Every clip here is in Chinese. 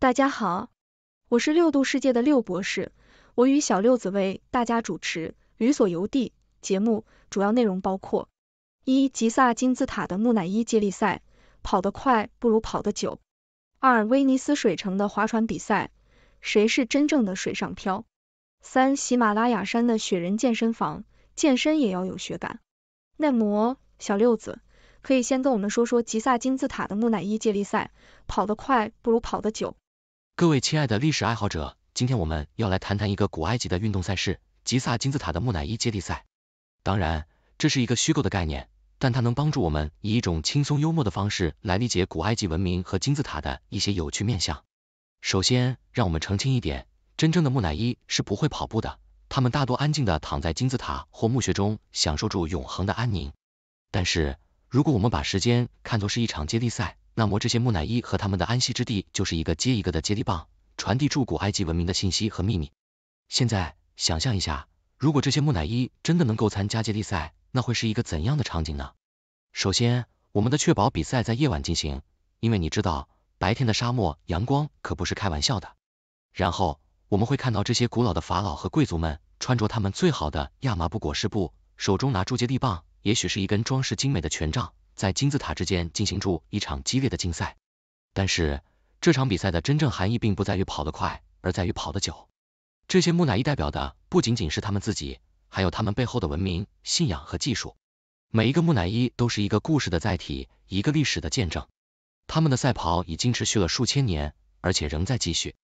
大家好，我是六度世界的六博士，我与小六子为大家主持《旅所游地》节目，主要内容包括：一、吉萨金字塔的木乃伊接力赛，跑得快不如跑得久；二、威尼斯水城的划船比赛，谁是真正的水上漂；三、喜马拉雅山的雪人健身房，健身也要有雪感。耐磨，小六子可以先跟我们说说吉萨金字塔的木乃伊接力赛，跑得快不如跑得久。各位亲爱的历史爱好者，今天我们要来谈谈一个古埃及的运动赛事——吉萨金字塔的木乃伊接力赛。当然，这是一个虚构的概念，但它能帮助我们以一种轻松幽默的方式来理解古埃及文明和金字塔的一些有趣面相。首先，让我们澄清一点：真正的木乃伊是不会跑步的，他们大多安静的躺在金字塔或墓穴中，享受住永恒的安宁。但是，如果我们把时间看作是一场接力赛，那么这些木乃伊和他们的安息之地就是一个接一个的接力棒，传递住古埃及文明的信息和秘密。现在想象一下，如果这些木乃伊真的能够参加接力赛，那会是一个怎样的场景呢？首先，我们的确保比赛在夜晚进行，因为你知道白天的沙漠阳光可不是开玩笑的。然后我们会看到这些古老的法老和贵族们穿着他们最好的亚麻布裹尸布，手中拿住接力棒，也许是一根装饰精美的权杖。在金字塔之间进行住一场激烈的竞赛，但是这场比赛的真正含义并不在于跑得快，而在于跑得久。这些木乃伊代表的不仅仅是他们自己，还有他们背后的文明、信仰和技术。每一个木乃伊都是一个故事的载体，一个历史的见证。他们的赛跑已经持续了数千年，而且仍在继续。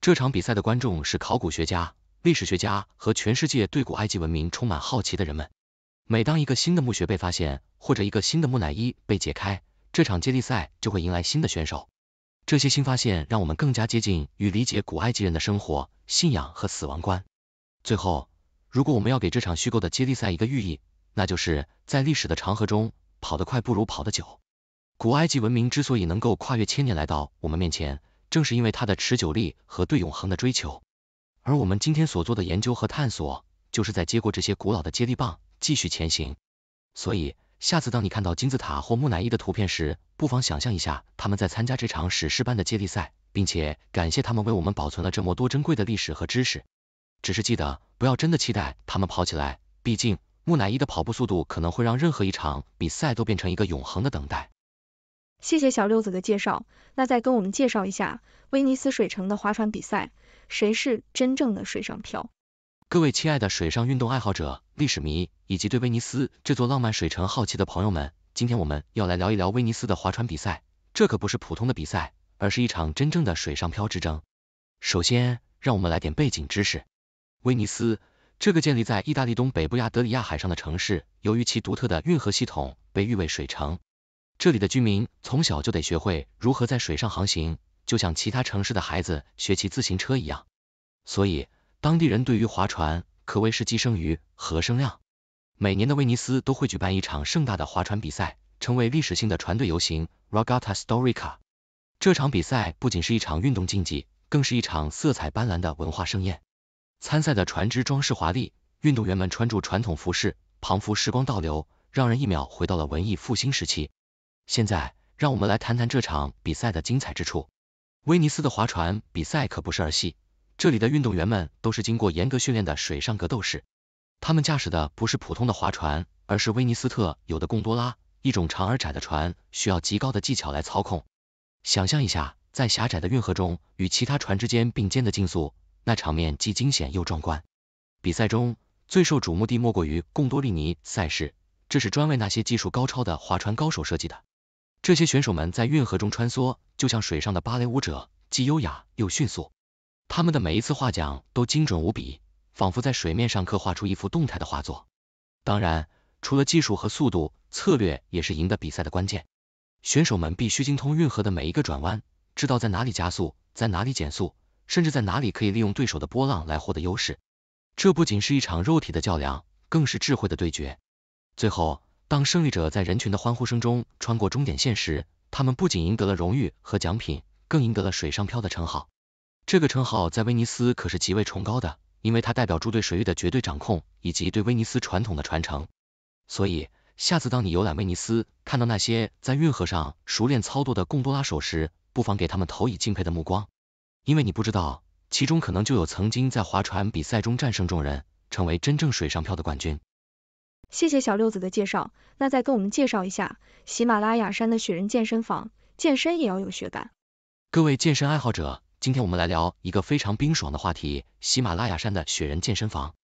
这场比赛的观众是考古学家、历史学家和全世界对古埃及文明充满好奇的人们。每当一个新的墓穴被发现，或者一个新的木乃伊被解开，这场接力赛就会迎来新的选手。这些新发现让我们更加接近与理解古埃及人的生活、信仰和死亡观。最后，如果我们要给这场虚构的接力赛一个寓意，那就是在历史的长河中，跑得快不如跑得久。古埃及文明之所以能够跨越千年来到我们面前，正是因为它的持久力和对永恒的追求。而我们今天所做的研究和探索，就是在接过这些古老的接力棒。继续前行。所以，下次当你看到金字塔或木乃伊的图片时，不妨想象一下他们在参加这场史诗般的接力赛，并且感谢他们为我们保存了这么多珍贵的历史和知识。只是记得不要真的期待他们跑起来，毕竟木乃伊的跑步速度可能会让任何一场比赛都变成一个永恒的等待。谢谢小六子的介绍，那再跟我们介绍一下威尼斯水城的划船比赛，谁是真正的水上漂？各位亲爱的水上运动爱好者、历史迷以及对威尼斯这座浪漫水城好奇的朋友们，今天我们要来聊一聊威尼斯的划船比赛。这可不是普通的比赛，而是一场真正的水上漂之争。首先，让我们来点背景知识。威尼斯这个建立在意大利东北部亚德里亚海上的城市，由于其独特的运河系统，被誉为水城。这里的居民从小就得学会如何在水上航行，就像其他城市的孩子学骑自行车一样。所以，当地人对于划船可谓是寄生于何生量。每年的威尼斯都会举办一场盛大的划船比赛，成为历史性的船队游行 （Regata Storica）。这场比赛不仅是一场运动竞技，更是一场色彩斑斓的文化盛宴。参赛的船只装饰华丽，运动员们穿着传统服饰，彷佛时光倒流，让人一秒回到了文艺复兴时期。现在，让我们来谈谈这场比赛的精彩之处。威尼斯的划船比赛可不是儿戏。这里的运动员们都是经过严格训练的水上格斗士，他们驾驶的不是普通的划船，而是威尼斯特有的贡多拉，一种长而窄的船，需要极高的技巧来操控。想象一下，在狭窄的运河中与其他船之间并肩的竞速，那场面既惊险又壮观。比赛中最受瞩目的莫过于贡多利尼赛事，这是专为那些技术高超的划船高手设计的。这些选手们在运河中穿梭，就像水上的芭蕾舞者，既优雅又迅速。他们的每一次划桨都精准无比，仿佛在水面上刻画出一幅动态的画作。当然，除了技术和速度，策略也是赢得比赛的关键。选手们必须精通运河的每一个转弯，知道在哪里加速，在哪里减速，甚至在哪里可以利用对手的波浪来获得优势。这不仅是一场肉体的较量，更是智慧的对决。最后，当胜利者在人群的欢呼声中穿过终点线时，他们不仅赢得了荣誉和奖品，更赢得了水上漂的称号。这个称号在威尼斯可是极为崇高的，因为它代表住对水域的绝对掌控以及对威尼斯传统的传承。所以，下次当你游览威尼斯，看到那些在运河上熟练操作的贡多拉手时，不妨给他们投以敬佩的目光，因为你不知道其中可能就有曾经在划船比赛中战胜众人，成为真正水上漂的冠军。谢谢小六子的介绍，那再跟我们介绍一下喜马拉雅山的雪人健身房，健身也要有雪感。各位健身爱好者。今天我们来聊一个非常冰爽的话题——喜马拉雅山的雪人健身房。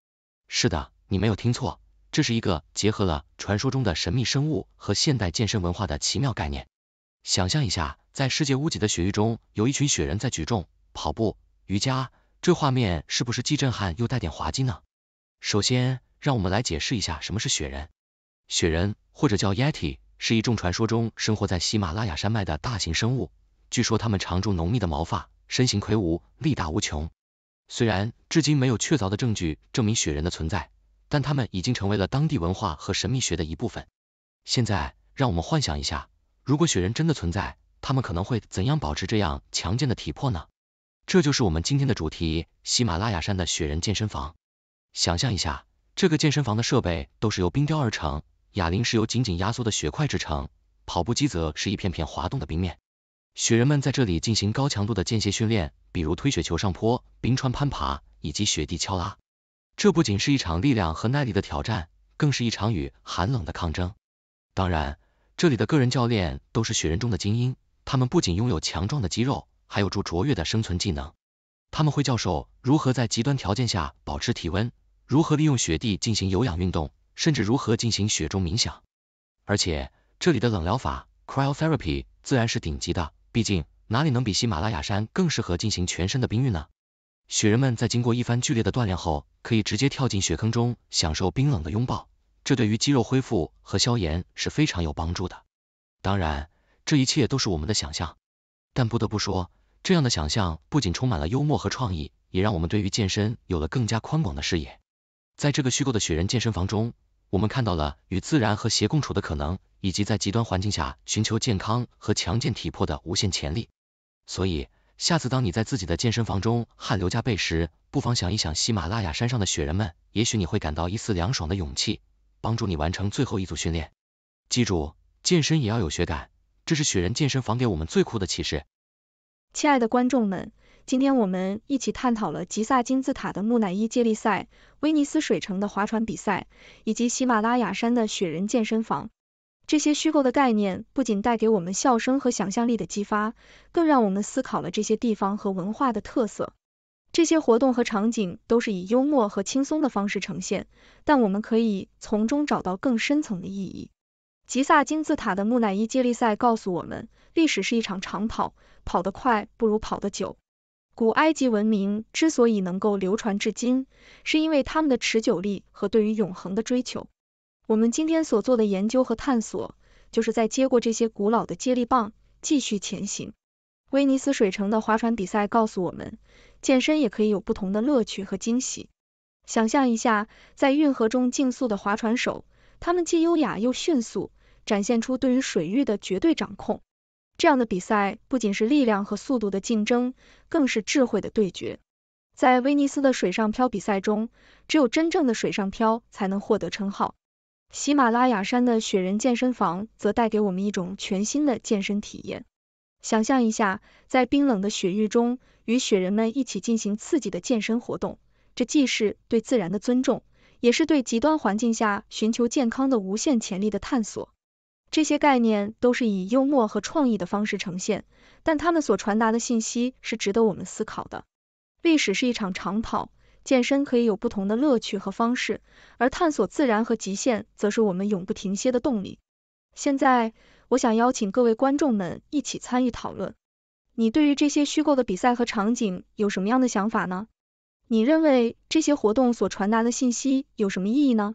是的，你没有听错，这是一个结合了传说中的神秘生物和现代健身文化的奇妙概念。想象一下，在世界屋脊的雪域中，有一群雪人在举重、跑步、瑜伽，这画面是不是既震撼又带点滑稽呢？首先，让我们来解释一下什么是雪人。雪人，或者叫 yeti，是一众传说中生活在喜马拉雅山脉的大型生物，据说它们长驻浓密的毛发。身形魁梧，力大无穷。虽然至今没有确凿的证据证明雪人的存在，但他们已经成为了当地文化和神秘学的一部分。现在，让我们幻想一下，如果雪人真的存在，他们可能会怎样保持这样强健的体魄呢？这就是我们今天的主题——喜马拉雅山的雪人健身房。想象一下，这个健身房的设备都是由冰雕而成，哑铃是由紧紧压缩的雪块制成，跑步机则是一片片滑动的冰面。雪人们在这里进行高强度的间歇训练，比如推雪球上坡、冰川攀爬以及雪地敲拉。这不仅是一场力量和耐力的挑战，更是一场与寒冷的抗争。当然，这里的个人教练都是雪人中的精英，他们不仅拥有强壮的肌肉，还有着卓越的生存技能。他们会教授如何在极端条件下保持体温，如何利用雪地进行有氧运动，甚至如何进行雪中冥想。而且，这里的冷疗法 cryotherapy 自然是顶级的。毕竟，哪里能比喜马拉雅山更适合进行全身的冰浴呢？雪人们在经过一番剧烈的锻炼后，可以直接跳进雪坑中，享受冰冷的拥抱，这对于肌肉恢复和消炎是非常有帮助的。当然，这一切都是我们的想象，但不得不说，这样的想象不仅充满了幽默和创意，也让我们对于健身有了更加宽广的视野。在这个虚构的雪人健身房中，我们看到了与自然和谐共处的可能，以及在极端环境下寻求健康和强健体魄的无限潜力。所以，下次当你在自己的健身房中汗流浃背时，不妨想一想喜马拉雅山上的雪人们，也许你会感到一丝凉爽的勇气，帮助你完成最后一组训练。记住，健身也要有雪感，这是雪人健身房给我们最酷的启示。亲爱的观众们。今天我们一起探讨了吉萨金字塔的木乃伊接力赛、威尼斯水城的划船比赛，以及喜马拉雅山的雪人健身房。这些虚构的概念不仅带给我们笑声和想象力的激发，更让我们思考了这些地方和文化的特色。这些活动和场景都是以幽默和轻松的方式呈现，但我们可以从中找到更深层的意义。吉萨金字塔的木乃伊接力赛告诉我们，历史是一场长跑，跑得快不如跑得久。古埃及文明之所以能够流传至今，是因为他们的持久力和对于永恒的追求。我们今天所做的研究和探索，就是在接过这些古老的接力棒，继续前行。威尼斯水城的划船比赛告诉我们，健身也可以有不同的乐趣和惊喜。想象一下，在运河中竞速的划船手，他们既优雅又迅速，展现出对于水域的绝对掌控。这样的比赛不仅是力量和速度的竞争，更是智慧的对决。在威尼斯的水上漂比赛中，只有真正的水上漂才能获得称号。喜马拉雅山的雪人健身房则带给我们一种全新的健身体验。想象一下，在冰冷的雪域中与雪人们一起进行刺激的健身活动，这既是对自然的尊重，也是对极端环境下寻求健康的无限潜力的探索。这些概念都是以幽默和创意的方式呈现，但他们所传达的信息是值得我们思考的。历史是一场长跑，健身可以有不同的乐趣和方式，而探索自然和极限则是我们永不停歇的动力。现在，我想邀请各位观众们一起参与讨论，你对于这些虚构的比赛和场景有什么样的想法呢？你认为这些活动所传达的信息有什么意义呢？